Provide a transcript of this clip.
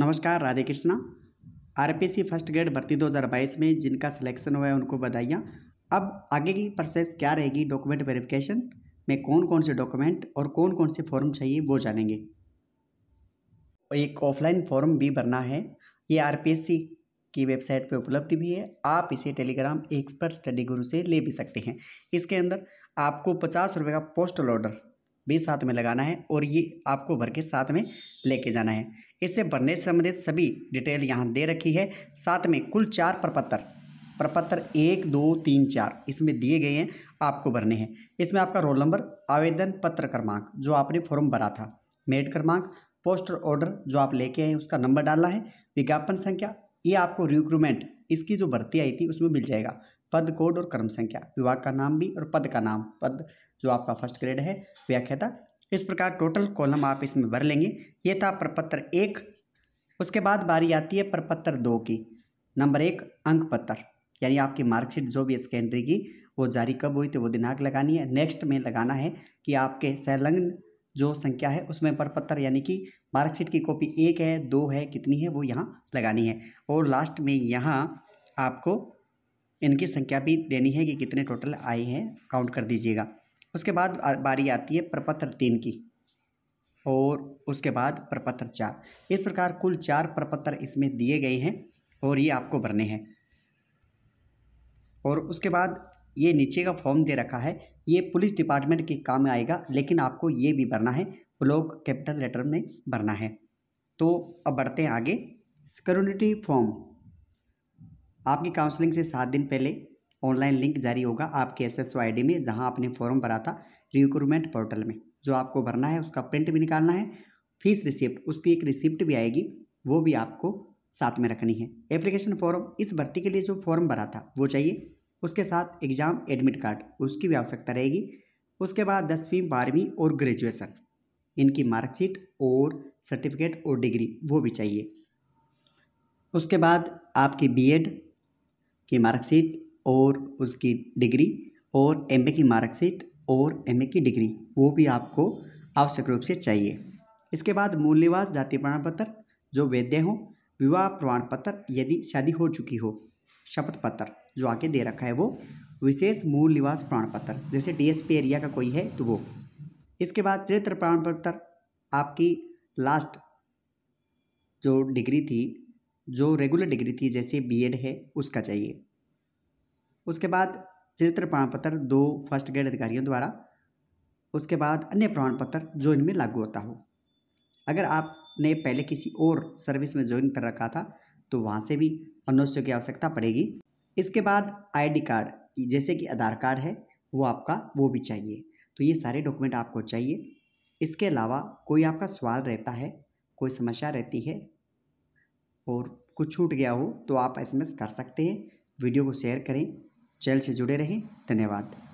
नमस्कार Radhe Krishna RPC first grade भर्ती 2022 में जिनका सिलेक्शन हुआ है उनको बधाइयाँ अब आगे की प्रोसेस क्या रहेगी डॉक्यूमेंट वेरिफिकेशन में कौन कौन से डॉक्यूमेंट और कौन कौन से फॉर्म चाहिए वो जानेंगे एक ऑफलाइन फॉर्म भी भरना है ये आरपीएससी की वेबसाइट पे उपलब्ध भी है आप इसे टेलीग्राम एक्सपर्ट स्टडी गुरु से ले भी सकते हैं इसके अंदर आपको पचास रुपये का पोस्टल ऑर्डर भी साथ में लगाना है और ये आपको भर के साथ में लेके जाना है इससे भरने से संबंधित सभी डिटेल यहाँ दे रखी है साथ में कुल चार प्रपत्र प्रपत्र एक दो तीन चार इसमें दिए गए हैं आपको भरने हैं इसमें आपका रोल नंबर आवेदन पत्र क्रमांक जो आपने फॉर्म भरा था मेरिट क्रमांक पोस्टर ऑर्डर जो आप लेके आए उसका नंबर डालना है विज्ञापन संख्या ये आपको रिक्रूटमेंट इसकी जो भर्ती आई थी उसमें मिल जाएगा पद कोड और कर्म संख्या विभाग का नाम भी और पद का नाम पद जो आपका फर्स्ट ग्रेड है व्याख्या था इस प्रकार टोटल कॉलम आप इसमें भर लेंगे ये था प्रपत्र एक उसके बाद बारी आती है प्रपत्र दो की नंबर एक अंक पत्र यानी आपकी मार्कशीट जो भी सेकेंडरी की वो जारी कब हुई थी तो वो दिनांक लगानी है नेक्स्ट में लगाना है कि आपके संलग्न जो संख्या है उसमें प्रपत्र यानी कि मार्कशीट की कॉपी एक है दो है कितनी है वो यहाँ लगानी है और लास्ट में यहाँ आपको इनकी संख्या भी देनी है कि कितने टोटल आए हैं काउंट कर दीजिएगा उसके बाद बारी आती है प्रपत्र तीन की और उसके बाद प्रपत्र चार इस प्रकार कुल चार प्रपत्र इसमें दिए गए हैं और ये आपको भरने हैं और उसके बाद ये नीचे का फॉर्म दे रखा है ये पुलिस डिपार्टमेंट के काम में आएगा लेकिन आपको ये भी भरना है ब्लॉक कैपिटल लेटर में भरना है तो अब बढ़ते हैं आगे सिक्योरिटी फॉर्म आपकी काउंसलिंग से सात दिन पहले ऑनलाइन लिंक जारी होगा आपके एस एस में जहाँ आपने फॉर्म भरा था रिक्रूटमेंट पोर्टल में जो आपको भरना है उसका प्रिंट भी निकालना है फीस रिसिप्ट उसकी एक रिसिप्ट भी आएगी वो भी आपको साथ में रखनी है एप्लीकेशन फॉर्म इस भर्ती के लिए जो फॉर्म भरा था वो चाहिए उसके साथ एग्ज़ाम एडमिट कार्ड उसकी भी आवश्यकता रहेगी उसके बाद दसवीं बारहवीं और ग्रेजुएसन इनकी मार्कशीट और सर्टिफिकेट और डिग्री वो भी चाहिए उसके बाद आपकी बीएड की मार्कशीट और उसकी डिग्री और एम ए की मार्कशीट और एम ए की डिग्री वो भी आपको आवश्यक रूप से चाहिए इसके बाद मूल निवास जाति प्रमाण पत्र जो वैद्य हो विवाह प्रमाण पत्र यदि शादी हो चुकी हो शपथ पत्र जो आगे दे रखा है वो विशेष मूल निवास प्रमाण पत्र जैसे डीएसपी एरिया का कोई है तो वो इसके बाद चरित्र प्रमाण पत्र आपकी लास्ट जो डिग्री थी जो रेगुलर डिग्री थी जैसे बीएड है उसका चाहिए उसके बाद चरित्र प्रमाण पत्र दो फर्स्ट ग्रेड अधिकारियों द्वारा उसके बाद अन्य प्रमाण पत्र जो इनमें लागू होता हो अगर आपने पहले किसी और सर्विस में ज्वाइन कर रखा था तो वहाँ से भी मनुष्य की आवश्यकता पड़ेगी इसके बाद आईडी कार्ड जैसे कि आधार कार्ड है वो आपका वो भी चाहिए तो ये सारे डॉक्यूमेंट आपको चाहिए इसके अलावा कोई आपका सवाल रहता है कोई समस्या रहती है और कुछ छूट गया हो तो आप एसएमएस कर सकते हैं वीडियो को शेयर करें चैनल से जुड़े रहें धन्यवाद